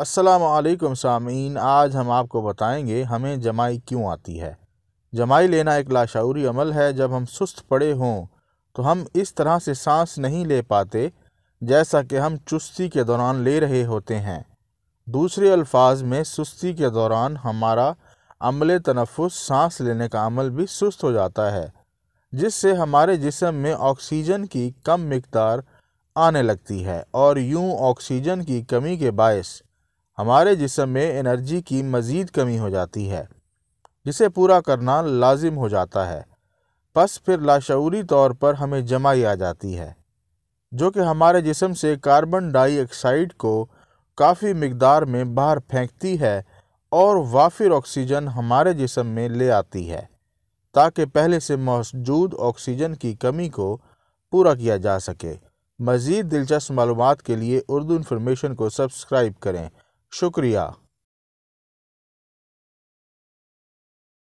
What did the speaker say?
असलकम सामीन आज हम आपको बताएंगे हमें जमाई क्यों आती है जमाई लेना एक लाशाऊरी अमल है जब हम सुस्त पड़े हों तो हम इस तरह से सांस नहीं ले पाते जैसा कि हम चुस्ती के दौरान ले रहे होते हैं दूसरे अल्फाज में सुस्ती के दौरान हमारा अमल तनफ़ सांस लेने का अमल भी सुस्त हो जाता है जिससे हमारे जिसम में ऑक्सीजन की कम मकदार आने लगती है और यूं ऑक्सीजन की कमी के बायस हमारे जिसम में एनर्जी की मज़ीद कमी हो जाती है जिसे पूरा करना लाजिम हो जाता है बस फिर लाशूरी तौर पर हमें जमाई आ जाती है जो कि हमारे जिसम से कार्बन डाइऑक्साइड को काफ़ी मकदार में बाहर फेंकती है और वाफिर ऑक्सीजन हमारे जिसम में ले आती है ताकि पहले से मौजूद ऑक्सीजन की कमी को पूरा किया जा सके मज़ीद दिलचस्प मालूम के लिए उर्दू इन्फॉर्मेशन को सब्सक्राइब करें शुक्रिया